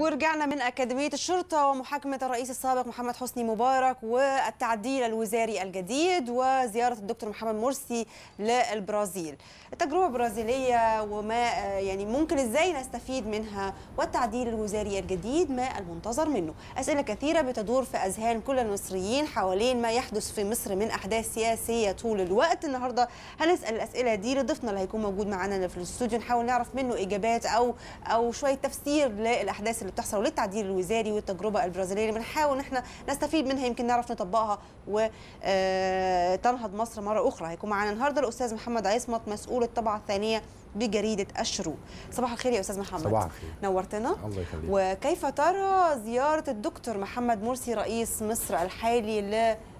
ورجعنا من أكاديمية الشرطة ومحاكمة الرئيس السابق محمد حسني مبارك والتعديل الوزاري الجديد وزيارة الدكتور محمد مرسي للبرازيل التجربة البرازيلية وما يعني ممكن إزاي نستفيد منها والتعديل الوزاري الجديد ما المنتظر منه أسئلة كثيرة بتدور في أذهان كل المصريين حوالين ما يحدث في مصر من أحداث سياسية طول الوقت النهاردة هنسأل الأسئلة دي لضيفنا اللي هيكون موجود معانا في الاستوديو نحاول نعرف منه إجابات أو أو شوية تفسير للأحداث اللي بتحصل وللتعديل الوزاري والتجربه البرازيليه اللي بنحاول ان احنا نستفيد منها يمكن نعرف نطبقها وتنهض آه، مصر مره اخرى هيكون معانا النهارده الاستاذ محمد عصمت مسؤول الطبعه الثانيه بجريده الشروق صباح الخير يا استاذ محمد صباح الخير نورتنا الله يخليك وكيف ترى زياره الدكتور محمد مرسي رئيس مصر الحالي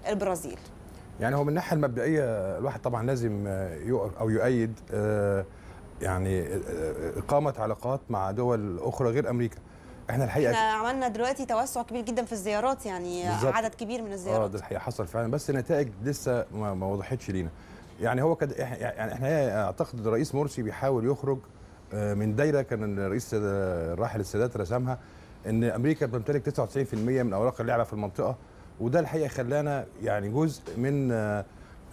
للبرازيل يعني هو من الناحيه المبدئيه الواحد طبعا لازم آه، يقف او يؤيد آه، يعني اقامه علاقات مع دول اخرى غير امريكا احنا الحقيقه احنا عملنا دلوقتي توسع كبير جدا في الزيارات يعني بالزبط. عدد كبير من الزيارات اه ده الحقيقه حصل فعلا بس النتائج لسه ما وضحتش لينا يعني هو كد... يعني احنا إيه، اعتقد الرئيس مرسي بيحاول يخرج آه، من دايره كان الرئيس الراحل السادات رسمها ان امريكا بتمتلك 99% من اوراق اللعبه في المنطقه وده الحقيقه خلانا يعني جزء من آه،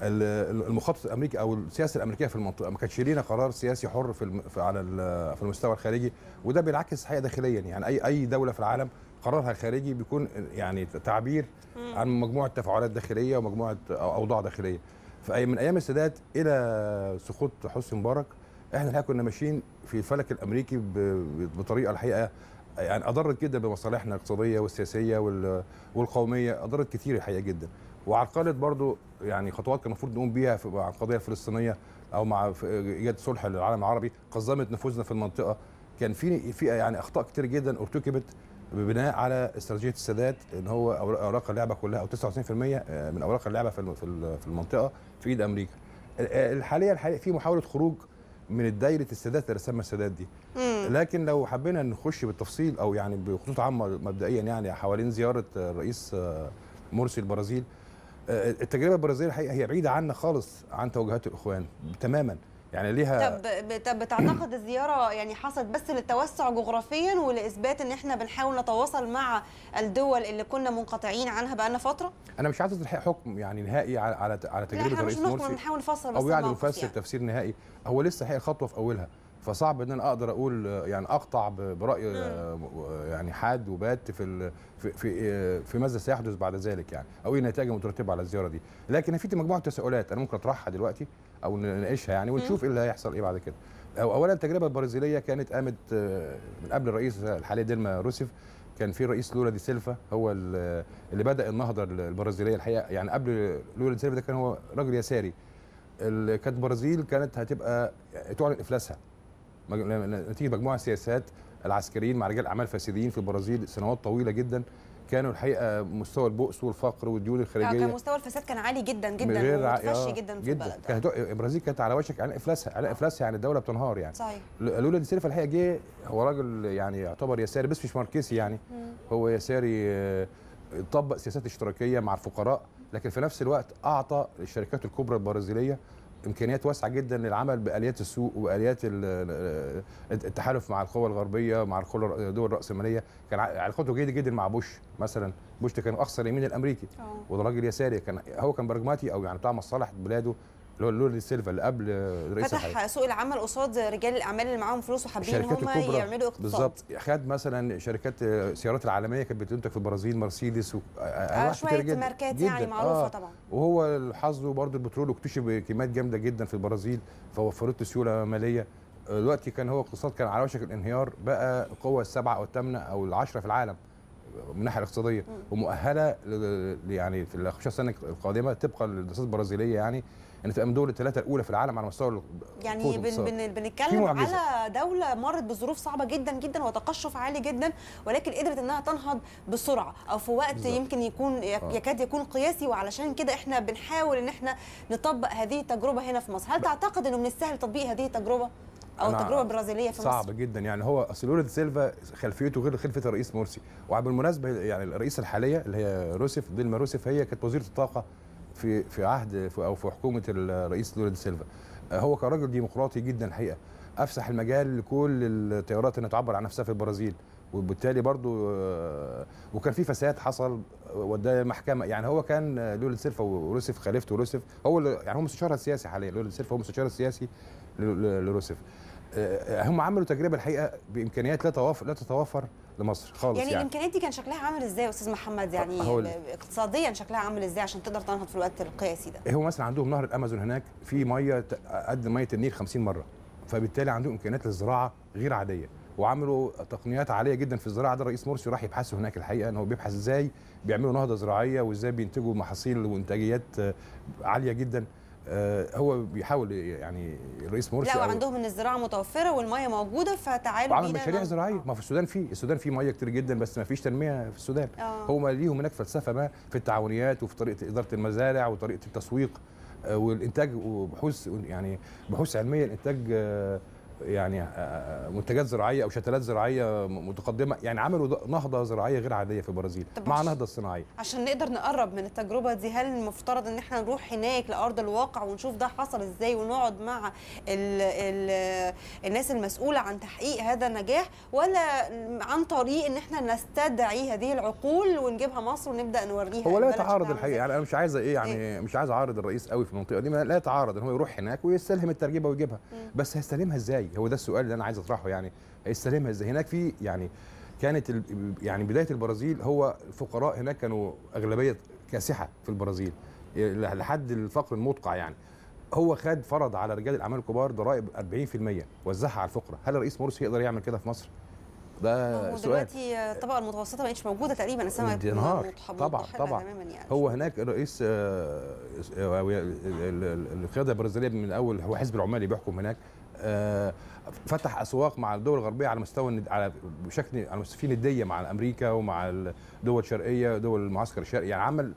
المخطط الامريكي او السياسه الامريكيه في المنطقه ما كانتش لينا قرار سياسي حر في على في المستوى الخارجي وده بينعكس حقيقه داخليا يعني اي اي دوله في العالم قرارها الخارجي بيكون يعني تعبير عن مجموعه تفاعلات داخليه ومجموعه اوضاع داخليه فأي من ايام السادات الى سقوط حسني مبارك احنا الحقيقه كنا ماشيين في الفلك الامريكي بطريقه الحقيقه يعني اضرت جدا بمصالحنا الاقتصاديه والسياسيه والقوميه اضرت كثير الحقيقه جدا وعرقلت برضو يعني خطوات كان المفروض نقوم بيها مع القضيه الفلسطينيه او مع ايجاد صلح للعالم العربي قزمت نفوذنا في المنطقه كان في في يعني اخطاء كتير جدا ارتكبت ببناء على استراتيجيه السادات ان هو اوراق اللعبه كلها او 99% آه، من اوراق اللعبه في في المنطقه في ايد امريكا الحاليه الحاليه في محاوله خروج من دايره السادات اللي رسمها السادات دي لكن لو حبينا نخش بالتفصيل او يعني بخطوط عامه مبدئيا يعني حوالين زياره الرئيس آه، مرسي البرازيل آه، التجربه البرازيليه الحقيقه هي بعيده عنا خالص عن توجهات الاخوان تماما يعني ليها طب طب بتعتقد الزياره يعني حصلت بس للتوسع جغرافيا ولاثبات ان احنا بنحاول نتواصل مع الدول اللي كنا منقطعين عنها بقالنا فتره؟ انا مش عايز الحق حكم يعني نهائي على على تجربه الرئيس مرسي لا احنا مش بنحاول نفسر بس او يعني نفسر يعني. تفسير نهائي هو لسه هي خطوه في اولها فصعب ان انا اقدر اقول يعني اقطع براي نعم. يعني حاد وبات في في في ماذا سيحدث بعد ذلك يعني او ايه النتائج المترتبه على الزياره دي لكن في مجموعه تساؤلات انا ممكن اطرحها دلوقتي او نناقشها يعني ونشوف ايه اللي هيحصل ايه بعد كده اولا التجربه البرازيليه كانت قامت من قبل الرئيس الحالي ديلما روسيف كان في رئيس لولا دي سيلفا هو اللي بدا النهضه البرازيليه الحقيقه يعني قبل لولا دي سيلفا ده كان هو راجل يساري كانت البرازيل كانت هتبقى تعلن افلاسها نتيجه مجموعه سياسات العسكريين مع رجال اعمال فاسدين في البرازيل سنوات طويله جدا كانوا الحقيقه مستوى البؤس والفقر والديون آه، الخارجيه كان مستوى الفساد كان عالي جدا جدا وفشي آه، جدا في جدا كانت البرازيل كانت على وشك على افلاسها على افلاسها يعني الدوله بتنهار يعني صحيح لولا دي سيلفا الحقيقه جه هو راجل يعني يعتبر يساري بس مش ماركسي يعني مم. هو يساري آه، طبق سياسات اشتراكيه مع الفقراء لكن في نفس الوقت اعطى الشركات الكبرى البرازيليه امكانيات واسعه جدا للعمل باليات السوق واليات التحالف مع القوى الغربيه مع الدول الراسماليه كان علاقته جيده جدا مع بوش مثلا بوش كان اقصى اليمين الامريكي وده راجل يساري كان هو كان براجماتي او يعني بتاع مصالح بلاده اللي هو لوري سيلفا اللي قبل رئيس فتح الحقيقة. سوق العمل قصاد رجال الاعمال اللي معاهم فلوس وحابين ان هم يعملوا اقتصاد بالظبط خد مثلا شركات السيارات العالميه كانت بتنتج في البرازيل مرسيدس و... آه, آه،, آه، شويه ماركات يعني معروفه آه. طبعا وهو الحظ برضه البترول اكتشف كميات جامده جدا في البرازيل فوفرت له سيوله ماليه آه، دلوقتي كان هو اقتصاد كان على وشك الانهيار بقى القوه السبعه او الثامنه او العشره في العالم من الناحيه الاقتصاديه ومؤهله يعني في ال 15 سنه القادمه طبقا للدراسات البرازيليه يعني ان يعني تبقى من دول الثلاثه الاولى في العالم على مستوى يعني بن بن بنتكلم على دوله مرت بظروف صعبه جدا جدا وتقشف عالي جدا ولكن قدرت انها تنهض بسرعه او في وقت بالزبط. يمكن يكون آه. يكاد يكون قياسي وعلشان كده احنا بنحاول ان احنا نطبق هذه التجربه هنا في مصر هل تعتقد انه من السهل تطبيق هذه التجربه او التجربه البرازيليه في صعب مصر صعب جدا يعني هو اصل سيلفا خلفيته غير خلفيه الرئيس مرسي وبالمناسبه يعني الرئيسه الحاليه اللي هي روسيف ديلما روسيف هي كانت وزيره الطاقه في في عهد او في حكومه الرئيس لورد سيلفا آه، هو كرجل ديمقراطي جدا الحقيقه افسح المجال لكل التيارات انها تعبر عن نفسها في البرازيل وبالتالي برضو آه، وكان في فساد حصل آه، وده محكمه يعني هو كان لولا سيلفا وروسيف خليفته روسيف هو يعني هو مستشارها السياسي حاليا لولا سيلفا هو مستشار السياسي لروسيف آه، هم عملوا تجربه الحقيقه بامكانيات لا توافر لا تتوافر لمصر خالص يعني, يعني. الامكانيات دي كان شكلها عامل ازاي يا استاذ محمد يعني اقتصاديا شكلها عامل ازاي عشان تقدر تنهض في الوقت القياسي ده هو مثلا عندهم نهر الامازون هناك في ميه قد ميه النيل 50 مره فبالتالي عندهم امكانيات للزراعه غير عاديه وعملوا تقنيات عاليه جدا في الزراعه ده الرئيس مرسي راح يبحثه هناك الحقيقه ان هو بيبحث ازاي بيعملوا نهضه زراعيه وازاي بينتجوا محاصيل وانتاجيات آه، عاليه جدا آه، هو بيحاول يعني الرئيس مرسي لا وعندهم ان الزراعه متوفره والميه موجوده فتعالوا بينا مشاريع زراعيه آه. ما في السودان في السودان في ميه كتير جدا بس ما فيش تنميه في السودان أوه. هو ليهم هناك فلسفه ما في التعاونيات وفي طريقه اداره المزارع وطريقه التسويق آه، والانتاج وبحوث يعني بحوث علميه الانتاج يعني آه، آه، آه، منتجات زراعيه او شتلات زراعيه متقدمه يعني عملوا نهضه زراعيه غير عاديه في البرازيل مع نهضه صناعيه عشان نقدر نقرب من التجربه دي هل المفترض ان احنا نروح هناك لارض الواقع ونشوف ده حصل ازاي ونقعد مع الـ الـ الناس المسؤوله عن تحقيق هذا النجاح ولا عن طريق ان احنا نستدعي هذه العقول ونجيبها مصر ونبدا نوريها هو لا يتعارض الحقيقه يعني انا مش عايزه ايه يعني إيه؟ مش عايز اعارض الرئيس قوي في المنطقه دي لا يتعارض ان هو يروح هناك ويستلهم التجربه ويجيبها بس هيستلمها ازاي الخليج هو ده السؤال اللي انا عايز اطرحه يعني هيستلمها ازاي هناك في يعني كانت يعني بدايه البرازيل هو الفقراء هناك كانوا اغلبيه كاسحه في البرازيل لحد الفقر المدقع يعني هو خد فرض على رجال الاعمال الكبار ضرائب 40% وزعها على الفقراء هل الرئيس مرسي يقدر يعمل كده في مصر ده سؤال دلوقتي الطبقه المتوسطه ما بقتش موجوده تقريبا السنه انهار طبعا طبعا يعني. هو هناك الرئيس القياده البرازيليه من الاول هو حزب العمال اللي بيحكم هناك آه، فتح اسواق مع الدول الغربيه على مستوى على بشكل على في نديه مع امريكا ومع الدول الشرقيه دول المعسكر الشرقي يعني عمل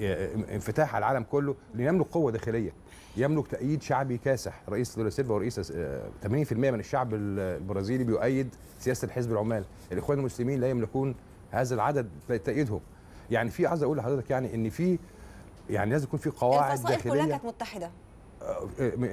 آه، انفتاح على العالم كله ليملك قوه داخليه يملك تأييد شعبي كاسح رئيس لولا سيلفا ورئيس 80% آه، من الشعب البرازيلي بيؤيد سياسه الحزب العمال الاخوان المسلمين لا يملكون هذا العدد تأييدهم يعني في عايز اقول لحضرتك يعني ان في يعني لازم يكون في قواعد داخليه الفصائل كلها كانت متحده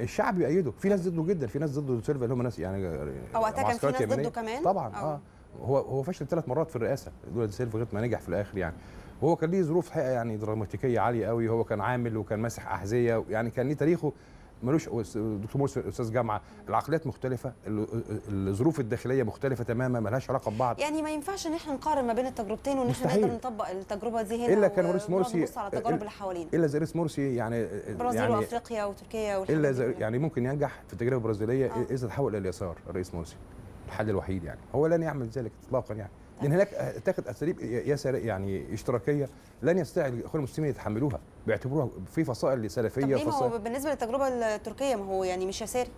الشعب بيأيده في ناس ضده جدا في ناس ضده سيرفا اللي هم ناس يعني او كان في ناس ضده كمان طبعا أوه. اه هو هو فشل ثلاث مرات في الرئاسه دول سيلفا غير ما نجح في الاخر يعني وهو كان ليه ظروف حقيقه يعني دراماتيكيه عاليه قوي هو كان عامل وكان ماسح احذيه يعني كان ليه تاريخه ملوش دكتور مرسي استاذ جامعه العقليات مختلفه الظروف الداخليه مختلفه تماما ملهاش علاقه ببعض يعني ما ينفعش ان احنا نقارن ما بين التجربتين وان احنا نقدر نطبق التجربه دي هنا الا كان رئيس مرسي على التجارب اللي حوالينا الا زي رئيس مرسي يعني البرازيل يعني وافريقيا وتركيا الا يعني ممكن ينجح في التجربه البرازيليه آه. اذا تحول الى اليسار الرئيس مرسي الحل الوحيد يعني هو لن يعمل ذلك اطلاقا يعني لان هناك تاخد اساليب يسار يعني اشتراكيه لن يستطيع الاخوان المسلمين يتحملوها بيعتبروها في فصائل سلفيه طب فصائل هو بالنسبه للتجربه التركيه ما هو يعني مش يساري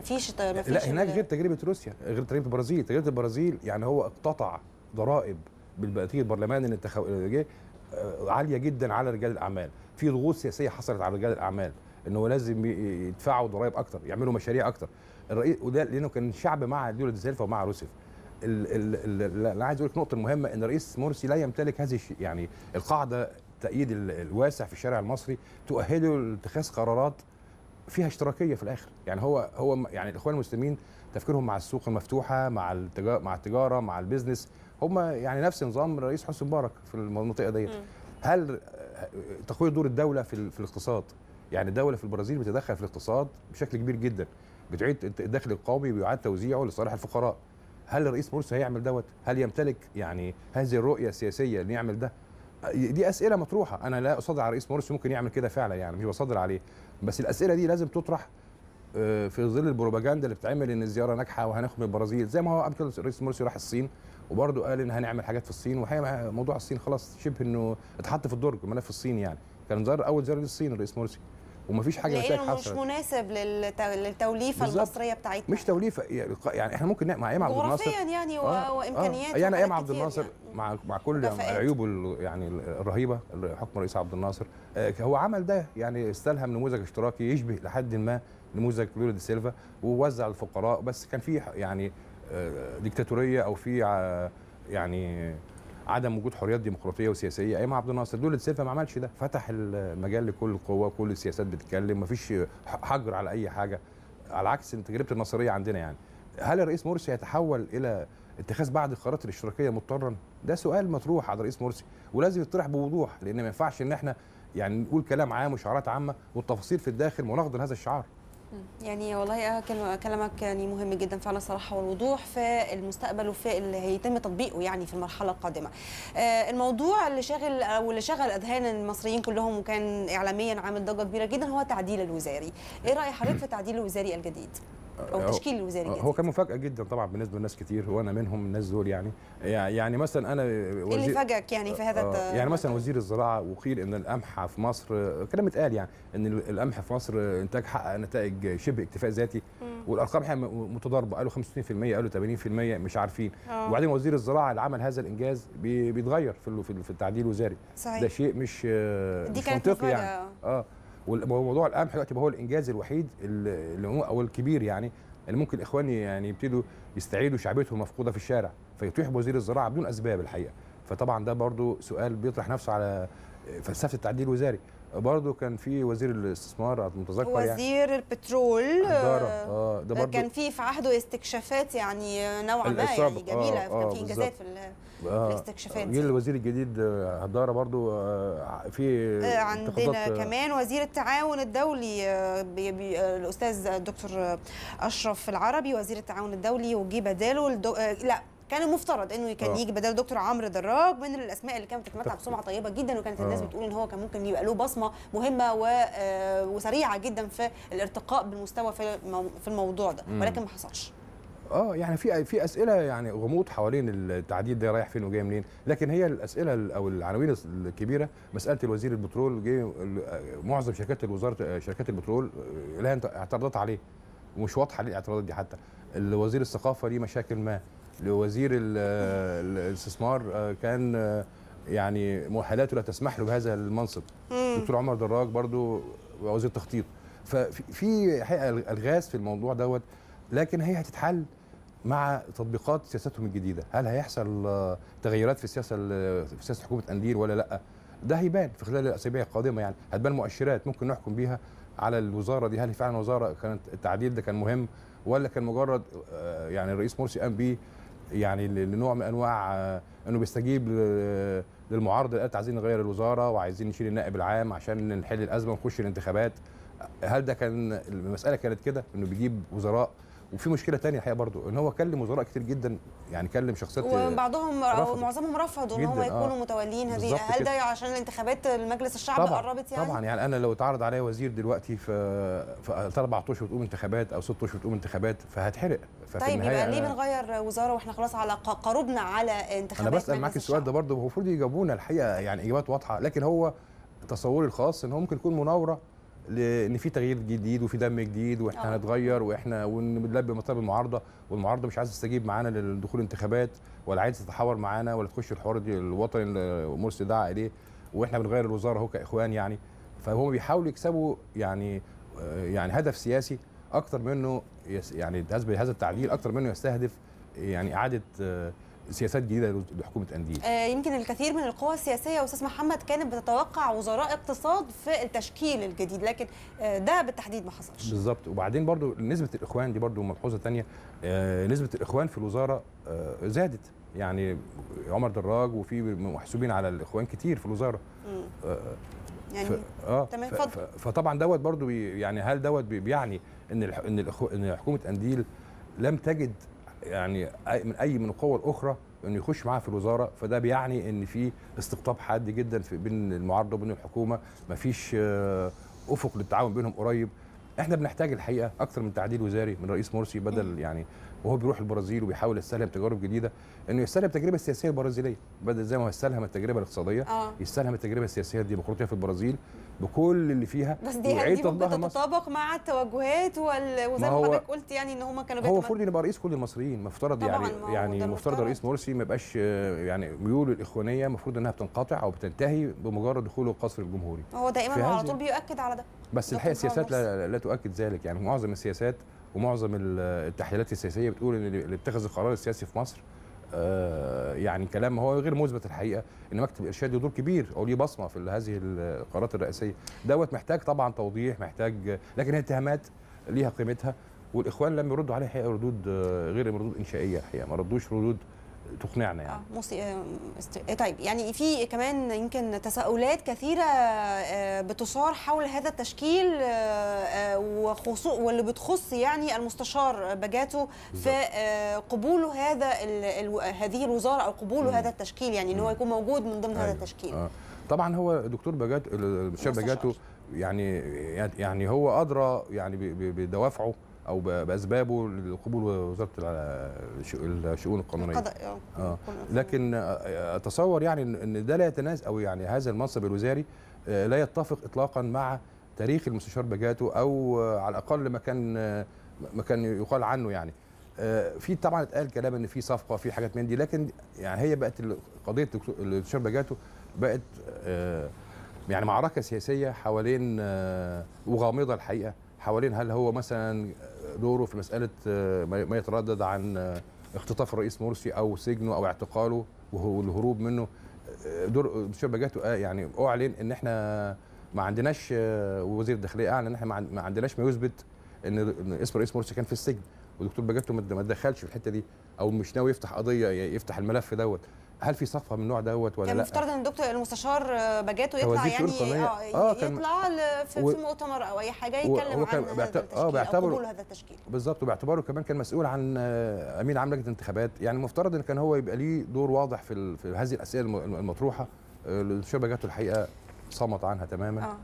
مفيش مفيش لا هناك غير تجربه روسيا غير تجربه البرازيل تجربه البرازيل يعني هو اقتطع ضرائب بالنتيجه البرلمان اللي جه آه، عاليه جدا على رجال الاعمال في ضغوط سياسيه حصلت على رجال الاعمال ان هو لازم يدفعوا ضرائب اكتر يعملوا مشاريع اكتر الرئيس وده لانه كان الشعب مع دول الزلفة ومع روسيف انا عايز اقول لك نقطه مهمه ان الرئيس مرسي لا يمتلك هذه الشيء يعني القاعده التأييد الواسع في الشارع المصري تؤهله لاتخاذ قرارات فيها اشتراكيه في الاخر يعني هو هو يعني الاخوان المسلمين تفكيرهم مع السوق المفتوحه مع التجاره مع التجاره مع البيزنس هم يعني نفس نظام الرئيس حسني مبارك في المنطقه ديت هل تقويه دور الدوله في, في الاقتصاد يعني الدوله في البرازيل بتتدخل في الاقتصاد بشكل كبير جدا بتعيد الدخل القومي بيعاد توزيعه لصالح الفقراء هل الرئيس مرسي هيعمل دوت هل يمتلك يعني هذه الرؤيه السياسيه ان يعمل ده دي اسئله مطروحه انا لا اصدر على الرئيس مرسي ممكن يعمل كده فعلا يعني مش بصدر عليه بس الاسئله دي لازم تطرح آه، في ظل البروباجندا اللي بتتعمل ان الزياره ناجحه وهناخد من البرازيل زي ما هو قبل كده الرئيس مرسي راح الصين وبرده قال ان هنعمل حاجات في الصين وحقيقه موضوع الصين خلاص شبه انه اتحط في الدرج ملف الصين يعني كان زار اول زياره للصين الرئيس مرسي ومفيش حاجه مساك حصلت مش مناسب للتوليفه المصريه بتاعتنا مش توليفه يعني احنا ممكن مع ايام عبد الناصر يعني آه،, آه وامكانيات آه يعني ايام عبد الناصر يعني. مع مع كل عيوبه يعني الرهيبه حكم الرئيس عبد الناصر آه هو عمل ده يعني استلهم نموذج اشتراكي يشبه لحد ما نموذج لولا دي سيلفا ووزع الفقراء بس كان في يعني آه، ديكتاتوريه او في يعني عدم وجود حريات ديمقراطيه وسياسيه ايام عبد الناصر دول السيف ما عملش ده فتح المجال لكل القوى كل السياسات بتتكلم مفيش حجر على اي حاجه على عكس تجربه النصريه عندنا يعني هل الرئيس مرسي هيتحول الى اتخاذ بعض القرارات الاشتراكيه مضطرا ده سؤال مطروح على الرئيس مرسي ولازم يطرح بوضوح لان ما ينفعش ان احنا يعني نقول كلام عام وشعارات عامه والتفاصيل في الداخل مناقضه لهذا الشعار يعني والله آه، كلامك يعني مهم جدا فعلا الصراحه والوضوح في المستقبل وفي اللي هيتم تطبيقه يعني في المرحله القادمه. آه، الموضوع اللي شاغل او اللي شغل اذهان المصريين كلهم وكان اعلاميا عامل ضجه كبيره جدا هو التعديل الوزاري. ايه راي حضرتك في التعديل الوزاري الجديد؟ او تشكيل الوزاري هو كان مفاجاه جدا طبعا بالنسبه لناس كتير وانا منهم الناس دول يعني يعني مثلا انا وزير إيه اللي فاجئك يعني في هذا آه، يعني مثلا وزير الزراعه وقيل ان القمح في مصر كلام اتقال يعني ان القمح في مصر انتاج حقق نتائج شبه اكتفاء ذاتي والارقام متضاربه قالوا 65% قالوا 80% مش عارفين أوه. وبعدين وزير الزراعه اللي عمل هذا الانجاز بيتغير في التعديل الوزاري صحيح. ده شيء مش آه، دي مش كانت منطقي يعني اه وموضوع القمح دلوقتي هو الانجاز الوحيد اللي او الكبير يعني اللي ممكن الاخوان يعني يبتدوا يستعيدوا شعبيتهم المفقوده في الشارع فيطيح بوزير الزراعه بدون اسباب الحقيقه فطبعا ده برضو سؤال بيطرح نفسه على فلسفه التعديل الوزاري برضه كان في وزير الاستثمار على يعني وزير يعني. البترول آه،, آه ده برضو كان في في عهده استكشافات يعني نوعا ما يعني جميله آه, آه، كان في انجازات في, في آه، الاستكشافات جه الوزير الجديد هداره آه في عندنا كمان وزير التعاون الدولي الاستاذ الدكتور اشرف العربي وزير التعاون الدولي وجي بداله آه لا كان المفترض انه كان أوه. يجي بداله دكتور عمرو دراج من الاسماء اللي كانت بتتمتع بسمعه طيبه جدا وكانت الناس أوه. بتقول ان هو كان ممكن يبقى له بصمه مهمه آه، وسريعه جدا في الارتقاء بالمستوى في الموضوع ده مم. ولكن ما حصلش اه يعني في في اسئله يعني غموض حوالين التعديل ده رايح فين وجاي منين لكن هي الاسئله او العناوين الكبيره مساله الوزير البترول جه معظم شركات الوزاره شركات البترول لها اعتراضات عليه ومش واضحه ليه الاعتراضات دي حتى الوزير الثقافه ليه مشاكل ما لوزير الاستثمار آه، كان آه، يعني مؤهلاته لا تسمح له بهذا المنصب دكتور عمر دراج برضو وزير التخطيط ففي حقيقه الغاز في الموضوع دوت لكن هي هتتحل مع تطبيقات سياستهم الجديده هل هيحصل آه، تغيرات في السياسه في سياسه حكومه انديل ولا لا ده هيبان في خلال الاسابيع القادمه يعني هتبان مؤشرات ممكن نحكم بيها على الوزاره دي هل فعلا وزاره كانت التعديل ده كان مهم ولا كان مجرد يعني الرئيس مرسي قام بيه يعني لنوع من انواع آه، انه بيستجيب للمعارضه اللي قالت عايزين نغير الوزاره وعايزين نشيل النائب العام عشان نحل الازمه ونخش الانتخابات هل ده كان المساله كانت كده انه بيجيب وزراء وفي مشكله تانية الحقيقه برضو ان هو كلم وزراء كتير جدا يعني كلم شخصيات وبعضهم رفض. معظمهم رفضوا ان هم آه. يكونوا آه متولين هذه هل ده عشان الانتخابات المجلس الشعب طبعًا قربت يعني طبعا يعني انا لو اتعرض عليا وزير دلوقتي في في اربع اشهر بتقوم انتخابات او ست اشهر بتقوم انتخابات فهتحرق طيب يبقى ليه بنغير وزاره واحنا خلاص على قربنا على انتخابات انا بسال معاك السؤال ده برضه المفروض يجاوبونا الحقيقه يعني اجابات واضحه لكن هو تصوري الخاص ان هو ممكن يكون مناوره لان في تغيير جديد وفي دم جديد واحنا آه. هنتغير واحنا ونلبي مطالب المعارضه والمعارضه مش عايزه تستجيب معانا للدخول الانتخابات ولا عايزه تتحاور معانا ولا تخش الحوار الوطني اللي مرسي دعا اليه واحنا بنغير الوزاره اهو كاخوان يعني فهم بيحاولوا يكسبوا يعني آه، يعني هدف سياسي اكتر منه يعني هذا التعديل اكتر منه يستهدف يعني اعاده آه، سياسات جديده لحكومه انديل آه، يمكن الكثير من القوى السياسيه استاذ محمد كانت بتتوقع وزراء اقتصاد في التشكيل الجديد لكن آه، ده بالتحديد ما حصلش بالظبط وبعدين برضو نسبه الاخوان دي برضو ملحوظه ثانيه آه، نسبه الاخوان في الوزاره زادت يعني عمر دراج وفي محسوبين على الاخوان كتير في الوزاره يعني ف... اه تمام اتفضل فطبعا دوت برضو يعني هل دوت بيعني ان الح... ان, الأخو... إن حكومه انديل لم تجد يعني من اي من القوى الاخرى انه يخش معاها في الوزاره فده بيعني ان في استقطاب حاد جدا في بين المعارضه وبين الحكومه مفيش آه، افق للتعاون بينهم قريب احنا بنحتاج الحقيقه اكثر من تعديل وزاري من رئيس مرسي بدل يعني وهو بيروح البرازيل وبيحاول يستلهم تجارب جديده انه يستلهم التجربه السياسيه البرازيليه بدل زي ما هو استلهم التجربه الاقتصاديه آه. يستلهم التجربه السياسيه الديمقراطيه في البرازيل بكل اللي فيها بس دي هل دي بتتطابق مع التوجهات وزي ما حضرتك قلت يعني ان هم كانوا هو المفروض يبقى رئيس كل المصريين مفترض يعني يعني مفترض رئيس مرسي ما يبقاش يعني ميوله الاخوانيه المفروض انها بتنقطع او بتنتهي بمجرد دخوله القصر الجمهوري هو دائما على طول بيؤكد على ده بس الحقيقه السياسات لا, لا تؤكد ذلك يعني معظم السياسات ومعظم التحليلات السياسيه بتقول ان اللي اتخذ القرار السياسي في مصر آه، يعني كلام هو غير مثبت الحقيقه ان مكتب الارشاد له دور كبير او ليه بصمه في هذه القرارات الرئاسيه دوت محتاج طبعا توضيح محتاج لكن هي اتهامات ليها قيمتها والاخوان لم يردوا عليها حقيقه ردود آه، غير ردود انشائيه الحقيقه ما ردوش ردود تقنعنا يعني آه موسيقى آه، آه، طيب يعني في كمان يمكن تساؤلات كثيره آه، بتثار حول هذا التشكيل وخصوص واللي بتخص يعني المستشار بجاتو في قبوله هذا ال... هذه الوزاره او قبوله م. هذا التشكيل يعني ان هو يكون موجود من ضمن أيوه. هذا التشكيل آه. طبعا هو دكتور بجاتو المستشار بجاتو يعني يعني هو ادرى يعني بدوافعه او باسبابه للقبول وزاره الشؤون القانونيه القضاء آه. آه. لكن آه، آه، اتصور يعني ان ده لا يتناس او يعني هذا المنصب الوزاري لا يتفق اطلاقا مع تاريخ المستشار بجاتو او على الاقل ما كان ما كان يقال عنه يعني في طبعا اتقال كلام ان في صفقه في حاجات من دي لكن يعني هي بقت قضيه المستشار بجاتو بقت يعني معركه سياسيه حوالين وغامضه الحقيقه حوالين هل هو مثلا دوره في مساله آه، ما يتردد عن آه، اختطاف الرئيس مرسي او سجنه او اعتقاله والهروب منه آه، دور شبكاته يعني اعلن ان احنا ما عندناش وزير الداخليه اعلن ان احنا ما عندناش ما يثبت ان اسم الرئيس مرسي كان في السجن ودكتور بجاتو ما تدخلش في الحته دي او مش ناوي يفتح قضيه يفتح الملف دوت هل في صفقه من النوع دوت ولا كان لا؟ كان مفترض ان الدكتور المستشار بجاته يطلع يعني اه, آه، يطلع في, و... في مؤتمر او اي حاجه يتكلم و... عن بيعت... هذا التشكيل اه بيعتبره هذا التشكيل بالظبط وباعتباره كمان كان مسؤول عن آه، امين عام لجنه الانتخابات يعني المفترض ان كان هو يبقى ليه دور واضح في, ال... في هذه الاسئله المطروحه آه، المستشار بجاته الحقيقه صمت عنها تماما آه.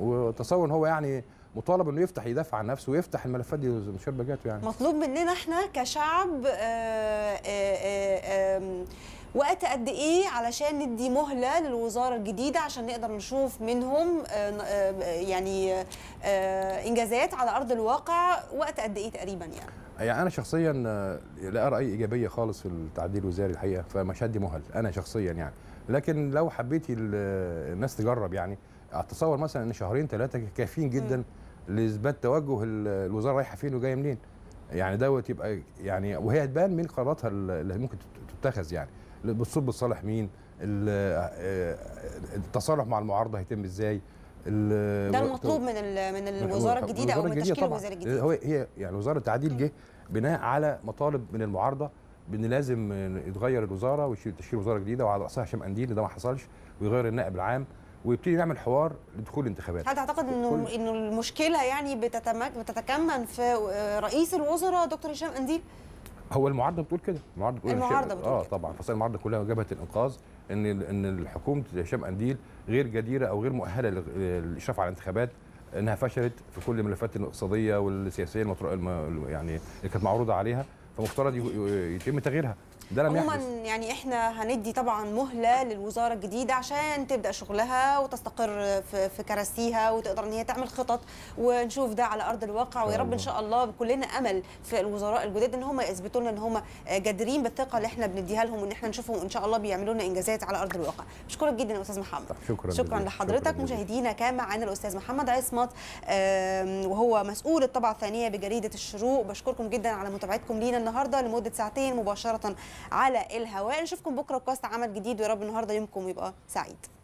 وتصور هو يعني مطالب انه يفتح يدافع عن نفسه ويفتح الملفات دي للمستشار بجاته يعني مطلوب مننا احنا كشعب آآ آآ آآ وقت قد ايه علشان ندي مهله للوزاره الجديده عشان نقدر نشوف منهم آه، آه، يعني آه، انجازات على ارض الواقع وقت قد ايه تقريبا يعني يعني انا شخصيا لا ارى اي ايجابيه خالص في التعديل الوزاري الحقيقه فمش هدي مهل انا شخصيا يعني لكن لو حبيتي الناس تجرب يعني اتصور مثلا ان شهرين ثلاثه كافيين جدا لاثبات توجه الوزاره رايحه فين وجايه منين يعني دوت يبقى يعني وهي هتبان من قراراتها اللي ممكن تتخذ يعني بتصب لصالح مين آه، آه، التصالح مع المعارضه هيتم ازاي ده المطلوب من من الوزاره الجديده او من تشكيل الوزاره الجديده هو هي يعني وزاره التعديل جه بناء على مطالب من المعارضه بان لازم يتغير الوزاره وتشكيل وزاره جديده وعلى راسها هشام قنديل ده ما حصلش ويغير النائب العام ويبتدي نعمل حوار لدخول الانتخابات هل تعتقد انه انه المشكله يعني بتتكمن في آه، رئيس الوزراء دكتور هشام قنديل هو المعارضه بتقول كده المعارضه بتقول المعارضه بتقول اه طبعا فصائل المعارضه كلها وجبهه الانقاذ ان ان الحكومه هشام قنديل غير جديره او غير مؤهله للاشراف على الانتخابات انها فشلت في كل الملفات الاقتصاديه والسياسيه المطروحه يعني اللي كانت معروضه عليها فمفترض يتم تغييرها ده لم عموما يعني احنا هندي طبعا مهله للوزاره الجديده عشان تبدا شغلها وتستقر في, في كراسيها وتقدر ان هي تعمل خطط ونشوف ده على ارض الواقع ويا رب ان شاء الله كلنا امل في الوزراء الجداد ان هم يثبتوا لنا ان هم جادرين بالثقه اللي احنا بنديها لهم وان احنا نشوفهم ان شاء الله بيعملوا لنا انجازات على ارض الواقع بشكرك جدا يا استاذ محمد شكرا شكرا لحضرتك مشاهدينا كان معانا الاستاذ محمد عصمت وهو مسؤول الطبعه الثانيه بجريده الشروق بشكركم جدا على متابعتكم لينا النهارده لمده ساعتين مباشره على الهواء نشوفكم بكره بكاست عمل جديد ويا رب النهارده يومكم يبقى سعيد